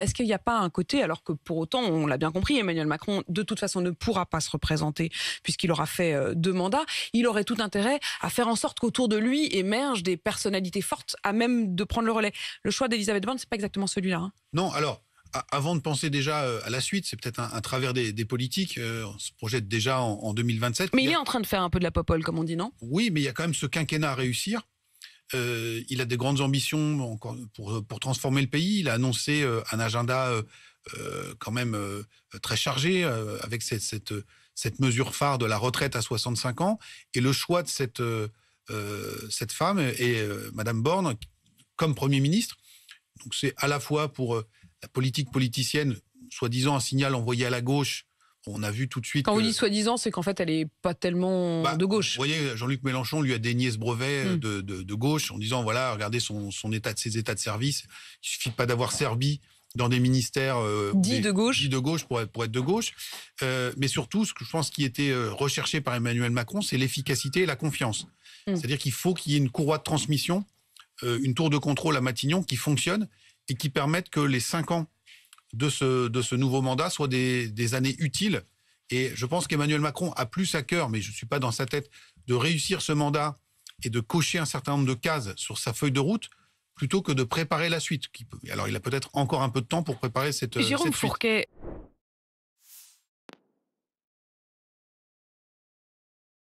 Est-ce qu'il n'y a pas un côté, alors que pour autant, on l'a bien compris, Emmanuel Macron, de toute façon, ne pourra pas se représenter puisqu'il aura fait euh, deux mandats, il aurait tout intérêt à faire en sorte qu'autour de lui émergent des personnalités fortes à même de prendre le relais. Le choix d'Elisabeth Borne, n'est pas exactement celui-là. Hein. Non, alors, avant de penser déjà euh, à la suite, c'est peut-être un, travers des, politiques, euh, on se projette déjà en, 2027. Mais il est en train de faire un peu de la popole, comme on dit, non Oui, mais il y a quand même ce quinquennat à réussir euh, il a des grandes ambitions euh, pour, transformer le pays. Il a annoncé euh, un agenda quand même très chargé avec cette, mesure phare de la retraite à 65 ans. Et le choix de cette, femme et Madame Borne comme Premier ministre. Donc c'est à la fois pour la politique politicienne, soi-disant un signal envoyé à la gauche on a vu tout de suite. Quand on dit soi-disant, c'est qu'en fait, elle n'est pas tellement bah, de gauche. Vous voyez, Jean-Luc Mélenchon lui a dénié ce brevet euh, hmm. de, gauche en disant voilà, regardez son, état de ses états de service. Il suffit pas d'avoir servi dans des ministères euh, dits de gauche, dit de gauche pour être, de gauche. Euh, mais surtout, ce que je pense qui était recherché par Emmanuel Macron, c'est l'efficacité et la confiance. Hmm. C'est-à-dire qu'il faut qu'il y ait une courroie de transmission, une tour de contrôle à Matignon qui fonctionne et qui permette que les cinq ans de ce, de ce nouveau mandat soit des, années utiles. Et je pense qu'Emmanuel Macron a plus à cœur, mais je ne suis pas dans sa tête, de réussir ce mandat et de cocher un certain nombre de cases sur sa feuille de route plutôt que de préparer la suite. Alors il a peut-être encore un peu de temps pour préparer cette, Jérôme Fourquet,